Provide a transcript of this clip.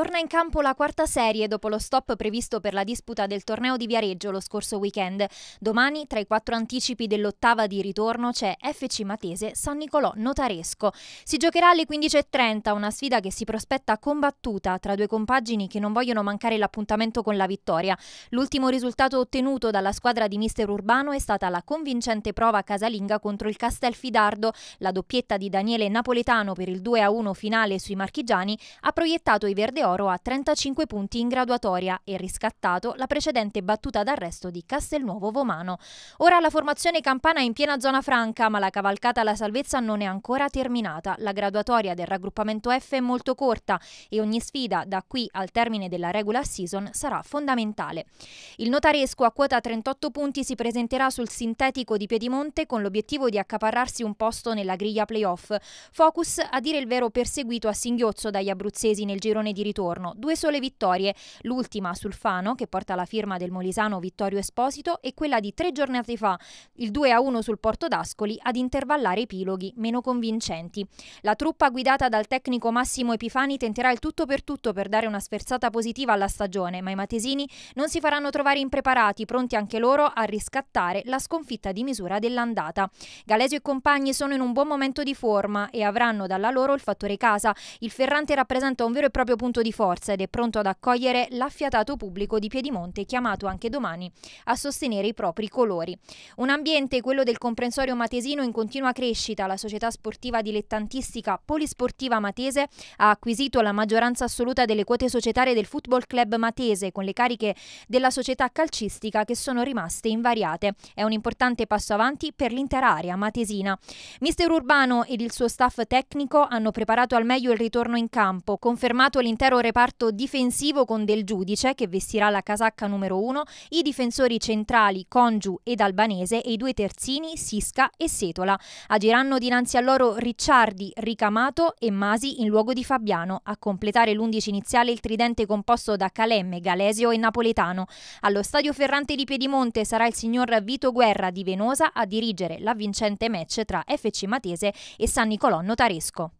torna in campo la quarta serie dopo lo stop previsto per la disputa del torneo di Viareggio lo scorso weekend. Domani, tra i quattro anticipi dell'ottava di ritorno, c'è FC Matese San Nicolò Notaresco. Si giocherà alle 15.30, una sfida che si prospetta combattuta tra due compagini che non vogliono mancare l'appuntamento con la vittoria. L'ultimo risultato ottenuto dalla squadra di mister Urbano è stata la convincente prova casalinga contro il Castelfidardo. La doppietta di Daniele Napoletano per il 2-1 finale sui marchigiani ha proiettato i verdeori oro a 35 punti in graduatoria e riscattato la precedente battuta d'arresto di Castelnuovo Vomano. Ora la formazione campana è in piena zona franca, ma la cavalcata alla salvezza non è ancora terminata. La graduatoria del raggruppamento F è molto corta e ogni sfida da qui al termine della regular season sarà fondamentale. Il notaresco a quota 38 punti si presenterà sul sintetico di Piedimonte con l'obiettivo di accaparrarsi un posto nella griglia playoff. Focus, a dire il vero, perseguito a singhiozzo dagli abruzzesi nel girone di ritorno ritorno, due sole vittorie, l'ultima sul Fano che porta la firma del molisano Vittorio Esposito e quella di tre giornate fa, il 2-1 sul Porto d'Ascoli ad intervallare epiloghi meno convincenti. La truppa guidata dal tecnico Massimo Epifani tenterà il tutto per tutto per dare una sferzata positiva alla stagione, ma i matesini non si faranno trovare impreparati, pronti anche loro a riscattare la sconfitta di misura dell'andata. Galesio e compagni sono in un buon momento di forma e avranno dalla loro il fattore casa. Il Ferrante rappresenta un vero e proprio punto punto di forza ed è pronto ad accogliere l'affiatato pubblico di Piedimonte chiamato anche domani a sostenere i propri colori. Un ambiente, quello del comprensorio matesino, in continua crescita. La società sportiva dilettantistica Polisportiva Matese ha acquisito la maggioranza assoluta delle quote societarie del Football Club Matese con le cariche della società calcistica che sono rimaste invariate. È un importante passo avanti per l'intera area matesina. Mister Urbano ed il suo staff tecnico hanno preparato al meglio il ritorno in campo, confermato l'intero l'intero reparto difensivo con Del Giudice, che vestirà la casacca numero 1, i difensori centrali Congiu ed Albanese e i due terzini Sisca e Setola. Agiranno dinanzi a loro Ricciardi, Ricamato e Masi in luogo di Fabiano. A completare l'11 iniziale il tridente composto da Calemme, Galesio e Napoletano. Allo stadio Ferrante di Piedimonte sarà il signor Vito Guerra di Venosa a dirigere la vincente match tra FC Matese e San Nicolò Notaresco.